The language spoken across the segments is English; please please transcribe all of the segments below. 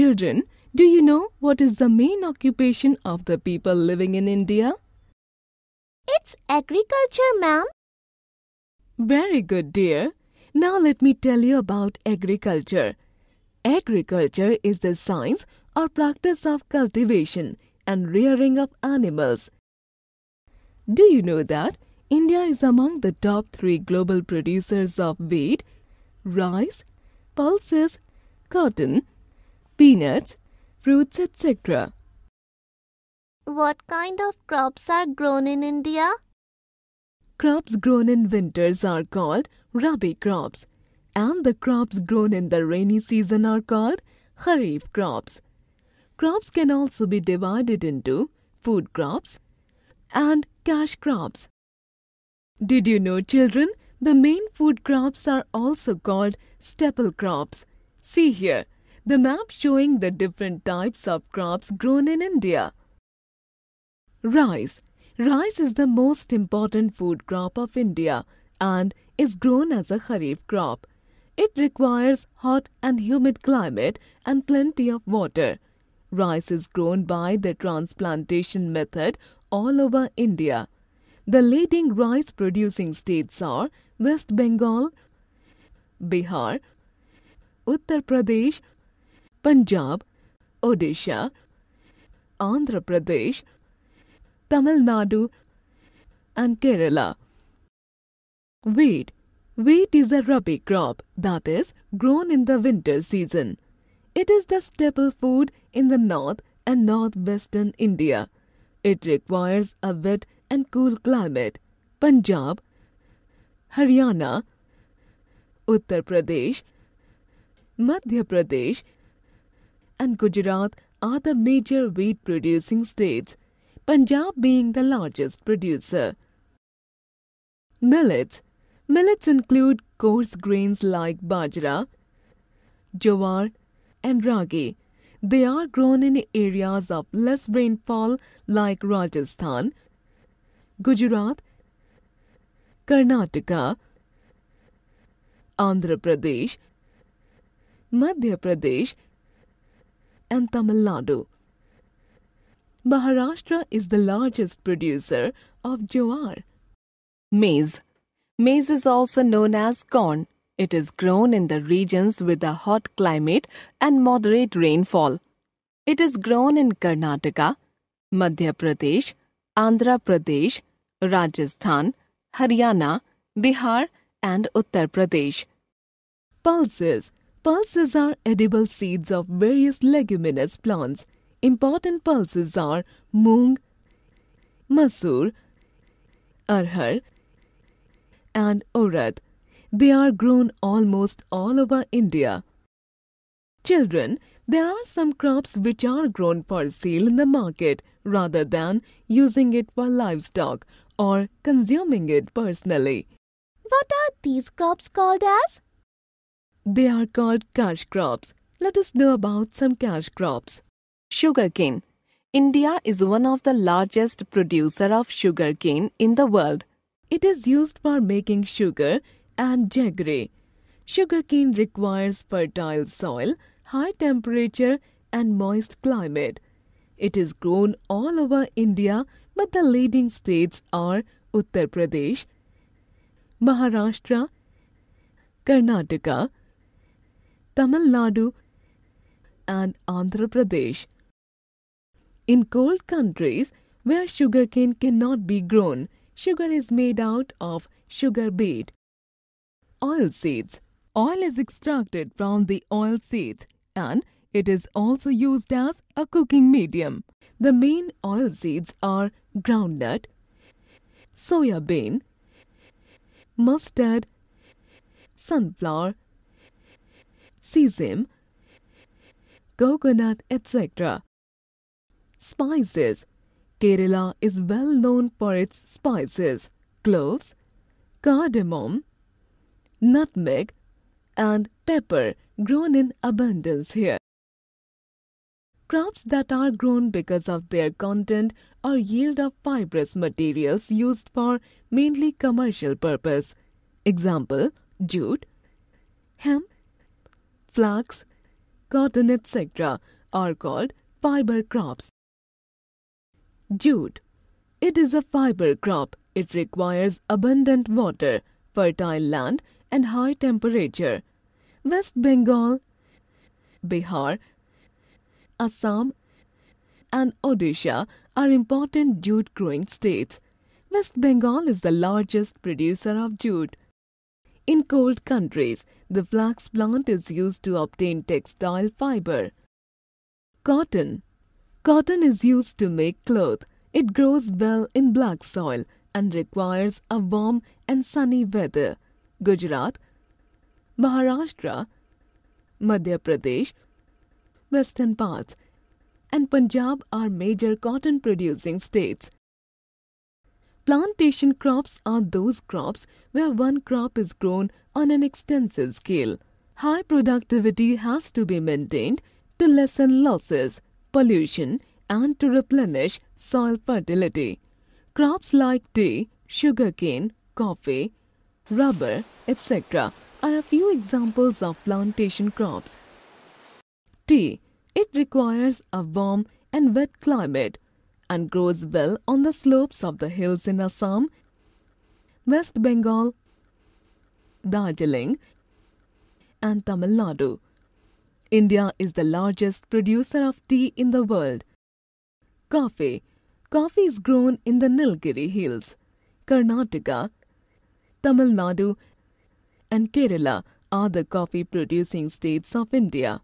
Children, do you know what is the main occupation of the people living in India? It's agriculture, ma'am. Very good, dear. Now let me tell you about agriculture. Agriculture is the science or practice of cultivation and rearing of animals. Do you know that India is among the top three global producers of wheat, rice, pulses, cotton, peanuts, fruits, etc. What kind of crops are grown in India? Crops grown in winters are called rabi crops, and the crops grown in the rainy season are called kharif crops. Crops can also be divided into food crops and cash crops. Did you know, children, the main food crops are also called staple crops? See here the map showing the different types of crops grown in India. Rice. Rice is the most important food crop of India and is grown as a kharif crop. It requires hot and humid climate and plenty of water. Rice is grown by the transplantation method all over India. The leading rice producing states are West Bengal, Bihar, Uttar Pradesh, Punjab, Odisha, Andhra Pradesh, Tamil Nadu, and Kerala. Wheat. Wheat is a Rabi crop that is grown in the winter season. It is the staple food in the north and northwestern India. It requires a wet and cool climate. Punjab, Haryana, Uttar Pradesh, Madhya Pradesh, and Gujarat are the major wheat producing states, Punjab being the largest producer. Millets Millets include coarse grains like bajra, jowar, and ragi. They are grown in areas of less rainfall like Rajasthan, Gujarat, Karnataka, Andhra Pradesh, Madhya Pradesh, and Tamil Nadu. Maharashtra is the largest producer of jowar. Maize. Maize is also known as corn. It is grown in the regions with a hot climate and moderate rainfall. It is grown in Karnataka, Madhya Pradesh, Andhra Pradesh, Rajasthan, Haryana, Bihar, and Uttar Pradesh. Pulses Pulses are edible seeds of various leguminous plants. Important pulses are moong, masoor, arhar, and urad. They are grown almost all over India. Children, there are some crops which are grown for sale in the market rather than using it for livestock or consuming it personally. What are these crops called as? They are called cash crops. Let us know about some cash crops. Sugarcane. India is one of the largest producer of sugarcane in the world. It is used for making sugar and jaggery. Sugarcane requires fertile soil, high temperature and moist climate. It is grown all over India, but the leading states are Uttar Pradesh, Maharashtra, Karnataka, Tamil Nadu, and Andhra Pradesh. In cold countries where sugarcane cannot be grown, sugar is made out of sugar beet. Oil seeds. Oil is extracted from the oil seeds and it is also used as a cooking medium. The main oil seeds are groundnut, soya bean, mustard, sunflower, sesame, coconut, etc. Spices Kerala is well known for its spices, cloves, cardamom, nutmeg, and pepper grown in abundance here. Crops that are grown because of their content or yield of fibrous materials used for mainly commercial purpose. Example, jute, hemp, flax, cotton, etc., are called fiber crops. Jute. It is a fiber crop. It requires abundant water, fertile land, and high temperature. West Bengal, Bihar, Assam, and Odisha are important jute growing states. West Bengal is the largest producer of jute. In cold countries, the flax plant is used to obtain textile fiber. Cotton. Cotton is used to make cloth. It grows well in black soil and requires a warm and sunny weather. Gujarat, Maharashtra, Madhya Pradesh, western parts, and Punjab are major cotton producing states. Plantation crops are those crops where one crop is grown on an extensive scale. High productivity has to be maintained to lessen losses, pollution, and to replenish soil fertility. Crops like tea, sugarcane, coffee, rubber, etc. are a few examples of plantation crops. Tea. It requires a warm and wet climate and grows well on the slopes of the hills in Assam, West Bengal, Darjeeling, and Tamil Nadu. India is the largest producer of tea in the world. Coffee. Coffee is grown in the Nilgiri Hills. Karnataka, Tamil Nadu, and Kerala are the coffee producing states of India.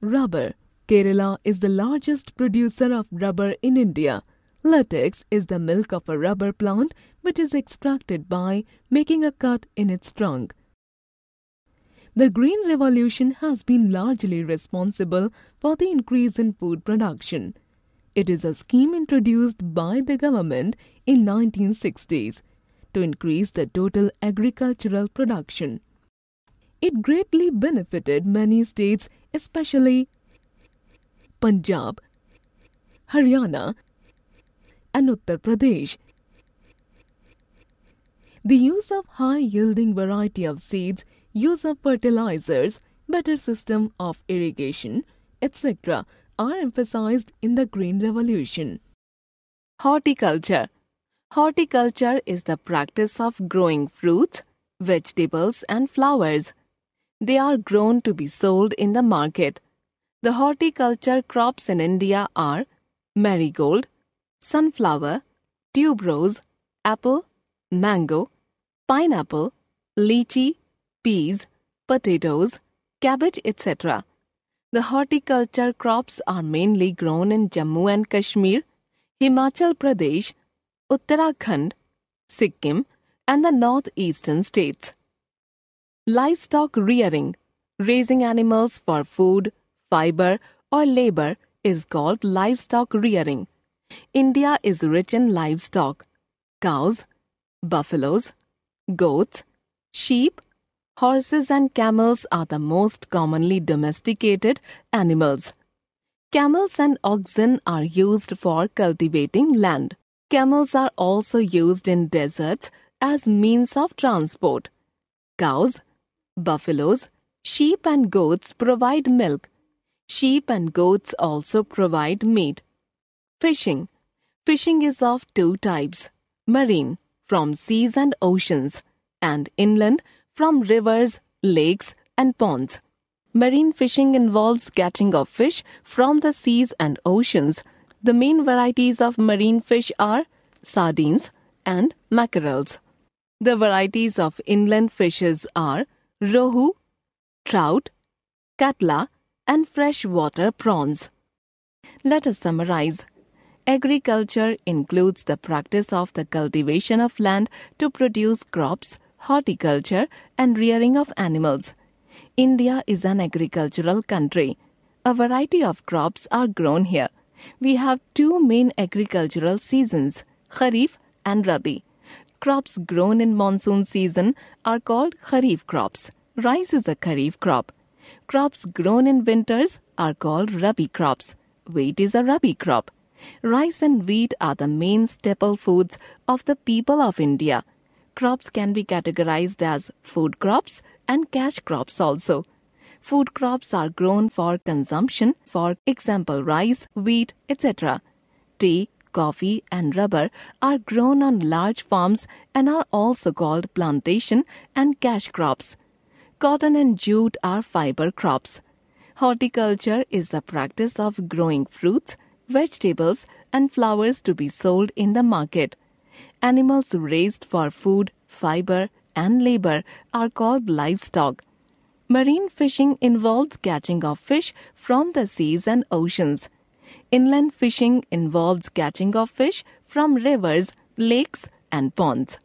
Rubber. Kerala is the largest producer of rubber in India. Latex is the milk of a rubber plant which is extracted by making a cut in its trunk. The Green Revolution has been largely responsible for the increase in food production. It is a scheme introduced by the government in 1960s to increase the total agricultural production. It greatly benefited many states, especially Punjab Haryana, and Uttar Pradesh. The use of high-yielding variety of seeds, use of fertilizers, better system of irrigation, etc. are emphasized in the Green Revolution. Horticulture Horticulture is the practice of growing fruits, vegetables and flowers. They are grown to be sold in the market. The horticulture crops in India are marigold, sunflower, tuberose, apple, mango, pineapple, lychee, peas, potatoes, cabbage, etc. The horticulture crops are mainly grown in Jammu and Kashmir, Himachal Pradesh, Uttarakhand, Sikkim, and the northeastern states. Livestock rearing, raising animals for food, fiber, or labor is called livestock rearing. India is rich in livestock cows, buffaloes, goats, sheep, horses, and camels are the most commonly domesticated animals. Camels and oxen are used for cultivating land. Camels are also used in deserts as means of transport. Cows, buffaloes, sheep, and goats provide milk, Sheep and goats also provide meat. Fishing. Fishing is of two types marine, from seas and oceans, and inland, from rivers, lakes, and ponds. Marine fishing involves catching of fish from the seas and oceans. The main varieties of marine fish are sardines and mackerels. The varieties of inland fishes are rohu, trout, katla, and freshwater prawns. Let us summarize. Agriculture includes the practice of the cultivation of land to produce crops, horticulture, and rearing of animals. India is an agricultural country. A variety of crops are grown here. We have two main agricultural seasons, Kharif and Rabi. Crops grown in monsoon season are called Kharif crops. Rice is a Kharif crop. Crops grown in winters are called rabi crops. Wheat is a rabi crop. Rice and wheat are the main staple foods of the people of India. Crops can be categorized as food crops and cash crops also. Food crops are grown for consumption, for example, rice, wheat, etc. Tea, coffee, and rubber are grown on large farms and are also called plantation and cash crops. Cotton and jute are fiber crops. Horticulture is the practice of growing fruits, vegetables, and flowers to be sold in the market. Animals raised for food, fiber, and labor are called livestock. Marine fishing involves catching of fish from the seas and oceans. Inland fishing involves catching of fish from rivers, lakes, and ponds.